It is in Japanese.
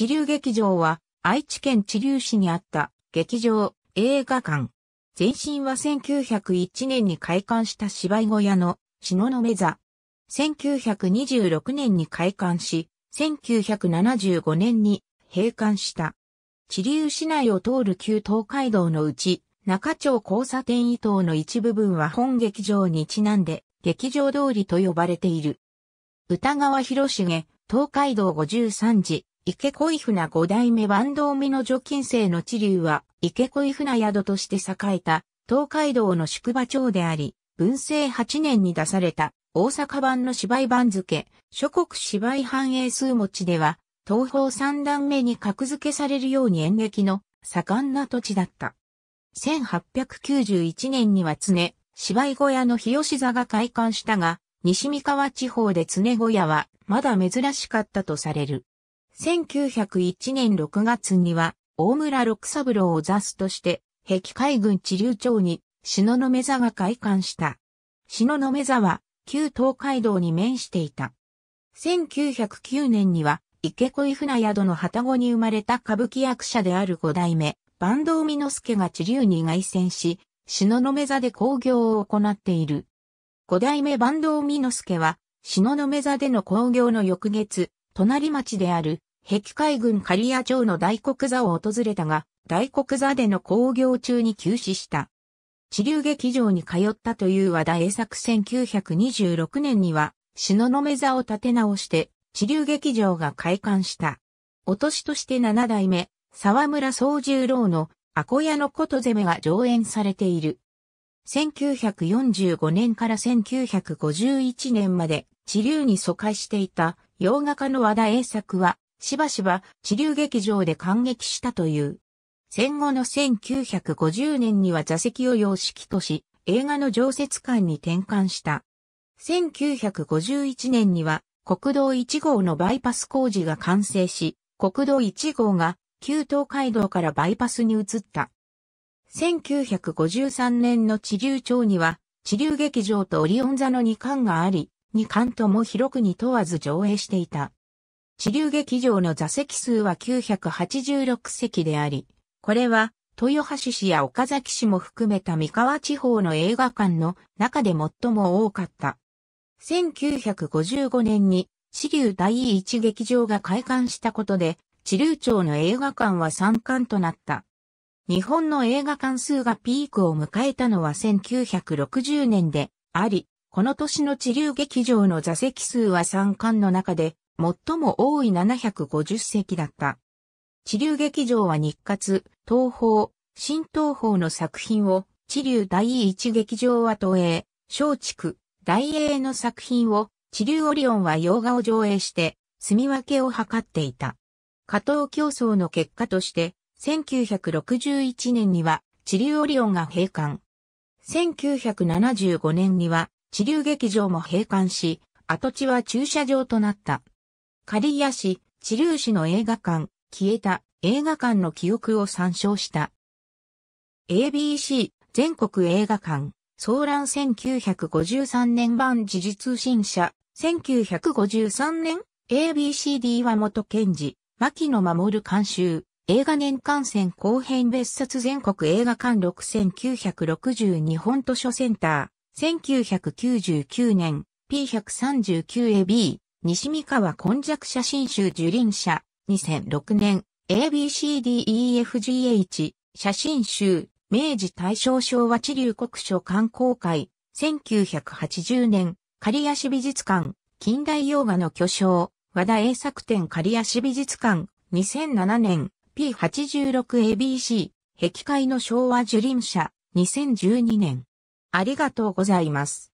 地流劇場は愛知県地流市にあった劇場、映画館。前身は1901年に開館した芝居小屋の篠の目座。1926年に開館し、1975年に閉館した。地流市内を通る旧東海道のうち、中町交差点伊東の一部分は本劇場にちなんで、劇場通りと呼ばれている。歌川広重、東海道53時、池恋船五代目万道美の除菌生の地流は、池恋船宿として栄えた、東海道の宿場町であり、文政8年に出された、大阪版の芝居番付、諸国芝居繁栄数持ちでは、東方三段目に格付けされるように演劇の盛んな土地だった。1891年には常、芝居小屋の日吉座が開館したが、西三河地方で常小屋はまだ珍しかったとされる。1901年6月には、大村六三郎を座として、壁海軍地流町に、篠の目座が開館した。篠の目座は、旧東海道に面していた。1909年には、池恋船宿の旗子に生まれた歌舞伎役者である五代目、坂東美之助が地流に外旋し、篠の目座で興行を行っている。五代目坂東美之助は、篠の目座での興行の翌月、隣町である壁海軍刈谷町の大黒座を訪れたが、大黒座での興行中に急死した。地流劇場に通ったという和田栄作1926年には、の目座を建て直して、地流劇場が開館した。お年として7代目、沢村総十郎のアコヤのこと攻めが上演されている。1945年から1951年まで地流に疎開していた洋画家の和田栄作はしばしば地流劇場で感激したという。戦後の1950年には座席を様式とし、映画の常設館に転換した。1951年には国道1号のバイパス工事が完成し、国道1号が旧東海道からバイパスに移った。1953年の地流町には、地流劇場とオリオン座の2巻があり、2巻とも広くに問わず上映していた。地流劇場の座席数は986席であり、これは豊橋市や岡崎市も含めた三河地方の映画館の中で最も多かった。1955年に、地流第一劇場が開館したことで、地流町の映画館は3館となった。日本の映画館数がピークを迎えたのは1960年であり、この年の地流劇場の座席数は3館の中で最も多い750席だった。地流劇場は日活、東方、新東方の作品を、地流第一劇場は東映、松竹、大英の作品を、地流オリオンは洋画を上映して、住み分けを図っていた。加藤競争の結果として、1961年には、地流オリオンが閉館。1975年には、地流劇場も閉館し、跡地は駐車場となった。刈谷市、知立市の映画館、消えた映画館の記憶を参照した。ABC 全国映画館、騒乱1953年版時事通信社、1953年 ABCD は元検事、牧野守監修、映画年間戦後編別冊全国映画館6962本図書センター、1999年 P139AB、西三河根弱写真集樹林社、2006年、ABCDEFGH、写真集、明治大正昭和地流国書観光会、1980年、刈谷市美術館、近代洋画の巨匠、和田英作展刈谷市美術館、2007年、P86ABC、壁界の昭和樹林社、2012年。ありがとうございます。